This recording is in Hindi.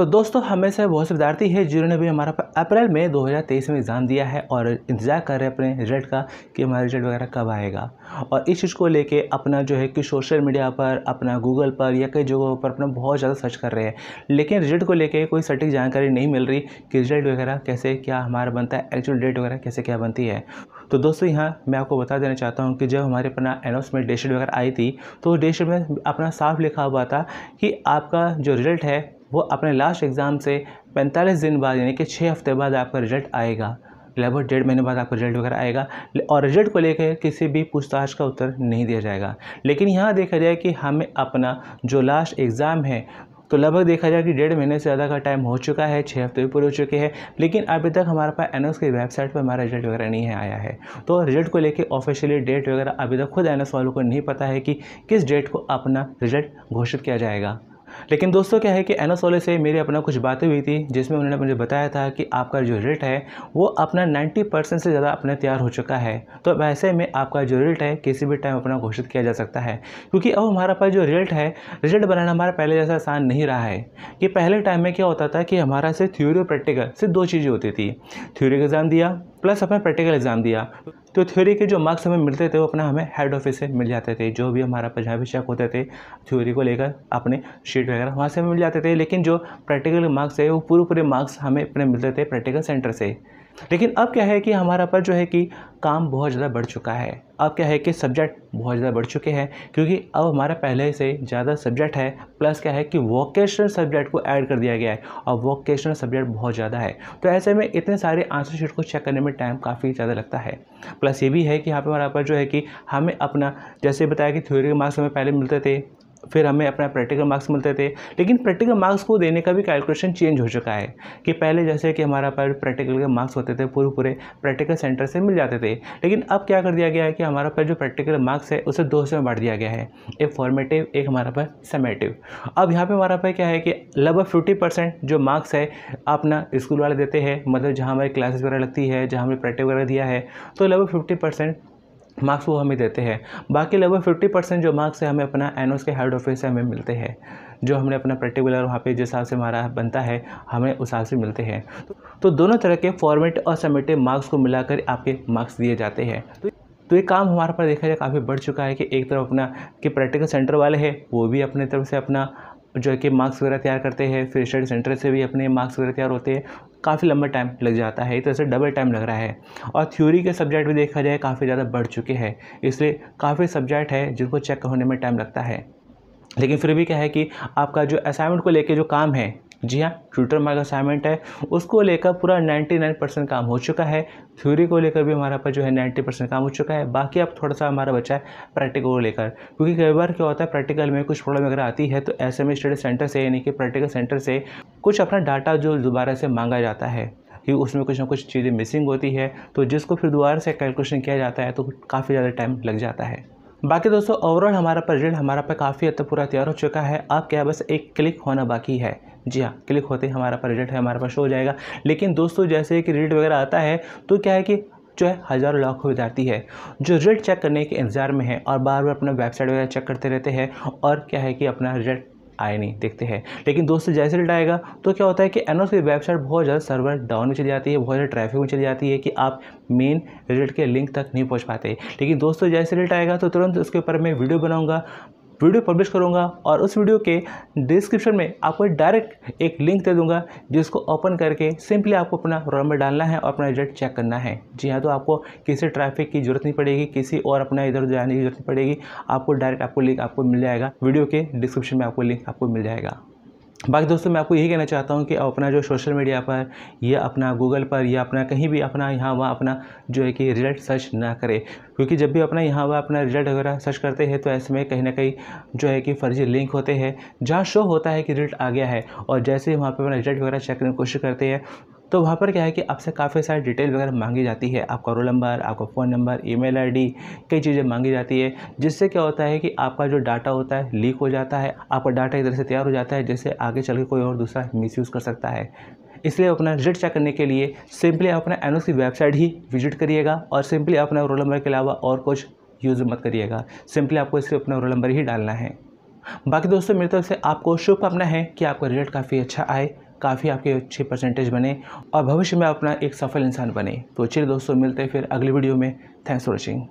तो दोस्तों हमें से बहुत से विद्यार्थी है जिन्होंने भी हमारा अप्रैल में 2023 में एग्ज़ाम दिया है और इंतजार कर रहे हैं अपने रिजल्ट का कि हमारा रिजल्ट वगैरह कब आएगा और इस चीज़ को लेके अपना जो है कि सोशल मीडिया पर अपना गूगल पर या कई जगहों पर अपना बहुत ज़्यादा सर्च कर रहे हैं लेकिन रिजल्ट को लेकर कोई सटीक जानकारी नहीं मिल रही कि रिजल्ट वगैरह कैसे क्या हमारा बनता है एक्चुअल डेट वगैरह कैसे क्या बनती है तो दोस्तों यहाँ मैं आपको बता देना चाहता हूँ कि जब हमारे अपना अनाउंसमेंट डेट शीट वगैरह आई थी तो डेट शीट में अपना साफ लिखा हुआ था कि आपका जो रिजल्ट है वो अपने लास्ट एग्ज़ाम से पैंतालीस दिन बाद यानी कि छः हफ्ते बाद आपका रिजल्ट आएगा लगभग डेढ़ महीने बाद आपका रिजल्ट वगैरह आएगा और रिजल्ट को लेकर किसी भी पूछताछ का उत्तर नहीं दिया जाएगा लेकिन यहाँ देखा जाए कि हमें अपना जो लास्ट एग्ज़ाम है तो लगभग देखा जाए कि डेढ़ महीने से ज़्यादा का टाइम हो चुका है छः हफ्ते भी पूरे हो चुके हैं लेकिन अभी तक हमारे पास एन की वेबसाइट पर हमारा रिजल्ट वगैरह नहीं आया है तो रिजल्ट को लेकर ऑफिशियली डेट वगैरह अभी तक खुद एन वालों को नहीं पता है कि किस डेट को अपना रिजल्ट घोषित किया जाएगा लेकिन दोस्तों क्या है कि एना सोले से मेरी अपना कुछ बातें हुई थी जिसमें उन्होंने मुझे बताया था कि आपका जो रेट है वो अपना 90 परसेंट से ज़्यादा अपना तैयार हो चुका है तो ऐसे में आपका जो रिजल्ट है किसी भी टाइम अपना घोषित किया जा सकता है क्योंकि अब हमारा पास जो रिजल्ट है रिजल्ट बनाना हमारा पहले जैसा आसान नहीं रहा है कि पहले टाइम में क्या होता था कि हमारा सिर्फ थ्योरी और प्रैक्टिकल सिर्फ दो चीज़ें होती थी थ्योरी का एग्ज़ाम दिया प्लस अपने प्रैक्टिकल एग्ज़ाम दिया तो थ्योरी के जो मार्क्स हमें मिलते थे वो अपना हमें हेड ऑफिस से मिल जाते थे जो भी हमारा पंजाबी शक होते थे थ्योरी को लेकर अपने शीट वगैरह वहाँ से हमें मिल जाते थे लेकिन जो प्रैक्टिकल मार्क्स है वो पूरे पूरे मार्क्स हमें अपने मिलते थे प्रैक्टिकल सेंटर से लेकिन अब क्या है कि हमारा पर जो है कि काम बहुत ज़्यादा बढ़ चुका है अब क्या है कि सब्जेक्ट बहुत ज़्यादा बढ़ चुके हैं क्योंकि अब हमारा पहले से ज़्यादा सब्जेक्ट है प्लस क्या है कि वोकेशनल सब्जेक्ट को ऐड कर दिया गया है और वोकेशनल सब्जेक्ट बहुत ज़्यादा है तो ऐसे में इतने सारे आंसर शीट को चेक करने में टाइम काफ़ी ज़्यादा लगता है प्लस ये भी है कि यहाँ पर हमारा पर जो है कि हमें अपना जैसे बताया कि थ्योरी के मार्क्स हमें पहले मिलते थे फिर हमें अपना प्रैक्टिकल मार्क्स मिलते थे लेकिन प्रैक्टिकल मार्क्स को देने का भी कैलकुलेशन चेंज हो चुका है कि पहले जैसे कि हमारा पर प्रैक्टिकल के मार्क्स होते थे पूरे पूरे प्रैक्टिकल सेंटर से मिल जाते थे लेकिन अब क्या कर दिया गया है कि हमारा पर जो प्रैक्टिकल मार्क्स है उसे दो से में बांट दिया गया है एक फॉर्मेटिव एक हमारा पर समेटिव अब यहाँ पर हमारा पर क्या है कि लगभग फिफ्टी जो मार्क्स है अपना स्कूल वाले देते हैं मतलब जहाँ हमारी क्लासेस वगैरह लगती है जहाँ हमें प्रैक्टिकल वगैरह दिया है तो लगभग फिफ्टी मार्क्स वो हमें देते हैं बाकी लगभग फिफ्टी परसेंट जो मार्क्स है हमें अपना एन के हेड ऑफिस से हमें मिलते हैं जो हमने अपना पर्टिकुलर वहाँ पे जिस हिसाब से हमारा बनता है हमें उस हिसाब से मिलते हैं तो दोनों तरह के फॉर्मेट और समेटेड मार्क्स को मिलाकर आपके मार्क्स दिए जाते हैं तो तो ये काम हमारे पर देखा जाए काफ़ी बढ़ चुका है कि एक तरफ अपना कि प्रैक्टिकल सेंटर वाले हैं वो भी अपने तरफ से अपना जो है कि मार्क्स वगैरह तैयार करते हैं फिर स्टडी सेंटर से भी अपने मार्क्स वगैरह तैयार होते हैं काफ़ी लंबा टाइम लग जाता है एक तरह से डबल टाइम लग रहा है और थ्योरी के सब्जेक्ट भी देखा जाए काफ़ी ज़्यादा बढ़ चुके हैं इसलिए काफ़ी सब्जेक्ट है जिनको चेक होने में टाइम लगता है लेकिन फिर भी क्या है कि आपका जो असाइनमेंट को लेके जो काम है जी हाँ ट्यूटर मार्ग असाइनमेंट है उसको लेकर पूरा 99 परसेंट काम हो चुका है थ्योरी को लेकर भी हमारा पर जो है 90 परसेंट काम हो चुका है बाकी अब थोड़ा सा हमारा बचा है प्रैक्टिकल को लेकर क्योंकि कई बार क्या होता है प्रैक्टिकल में कुछ प्रॉब्लम अगर आती है तो ऐसे में स्टडी सेंटर से यानी कि प्रैक्टिकल सेंटर से कुछ अपना डाटा जो दोबारा से मांगा जाता है कि उसमें कुछ ना कुछ चीज़ें मिसिंग होती है तो जिसको फिर दोबारा से कैलकुलेशन किया जाता है तो काफ़ी ज़्यादा टाइम लग जाता है बाकी दोस्तों ओवरऑल हमारा प्रोजेक्ट हमारा पर काफ़ी हद तक पूरा तैयार हो चुका है आपके क्या बस एक क्लिक होना बाकी है जी हाँ क्लिक होते ही हमारा रिजल्ट है हमारे पास शो हो जाएगा लेकिन दोस्तों जैसे कि रिजल्ट वगैरह आता है तो क्या है कि जो है हज़ारों लाख हो जाती है जो रिजल्ट चेक करने के इंतज़ार में है और बार बार अपना वेबसाइट वगैरह चेक करते रहते हैं और क्या है कि अपना रिजल्ट आए नहीं देखते हैं लेकिन दोस्तों जैसे रिजल्ट आएगा तो क्या होता है कि एनओ की वेबसाइट बहुत ज़्यादा सर्वर डाउन में चली जाती है बहुत ज़्यादा ट्रैफिक में चली जाती है कि आप मेन रिजल्ट के लिंक तक नहीं पहुँच पाते लेकिन दोस्तों जैसे रिजल्ट आएगा तो तुरंत उसके ऊपर मैं वीडियो बनाऊँगा वीडियो पब्लिश करूँगा और उस वीडियो के डिस्क्रिप्शन में आपको डायरेक्ट एक लिंक दे दूँगा जिसको ओपन करके सिंपली आपको अपना रोड नंबर डालना है और अपना रिजल्ट चेक करना है जी हाँ तो आपको किसी ट्रैफिक की जरूरत नहीं पड़ेगी किसी और अपना इधर जाने की जरूरत नहीं पड़ेगी आपको डायरेक्ट आपको लिंक आपको मिल जाएगा वीडियो के डिस्क्रिप्शन में आपको लिंक आपको मिल जाएगा बाकी दोस्तों मैं आपको यही कहना चाहता हूँ कि अपना जो सोशल मीडिया पर या अपना गूगल पर या अपना कहीं भी अपना यहाँ वहाँ अपना जो है कि रिजल्ट सर्च ना करें क्योंकि जब भी अपना यहाँ वहाँ अपना रिजल्ट वगैरह सर्च करते हैं तो ऐसे में कहीं ना कहीं जो है कि फर्जी लिंक होते हैं जहाँ शो होता है कि रिजल्ट आ गया है और जैसे ही वहाँ पर अपना रिजल्ट वगैरह चेक करने की कोशिश करते हैं तो वहाँ पर क्या है कि आपसे काफ़ी सारी डिटेल वगैरह मांगी जाती है आपका रोल नंबर आपका फ़ोन नंबर ईमेल आईडी कई चीज़ें मांगी जाती है जिससे क्या होता है कि आपका जो डाटा होता है लीक हो जाता है आपका डाटा इधर से तैयार हो जाता है जिससे आगे चल के कोई और दूसरा मिस कर सकता है इसलिए अपना रिजल्ट चेक करने के लिए सिंपली अपना एन की वेबसाइट ही विजिट करिएगा और सिंपली अपना रोल नंबर के अलावा और कुछ यूज़ मत करिएगा सिंपली आपको इससे अपना रोल नंबर ही डालना है बाकी दोस्तों मेरी तरफ से आपको शुभकामना है कि आपका रिजल्ट काफ़ी अच्छा आए काफ़ी आपके अच्छे परसेंटेज बने और भविष्य में अपना एक सफल इंसान बने तो चलिए दोस्तों मिलते हैं फिर अगली वीडियो में थैंक्स फॉर वॉचिंग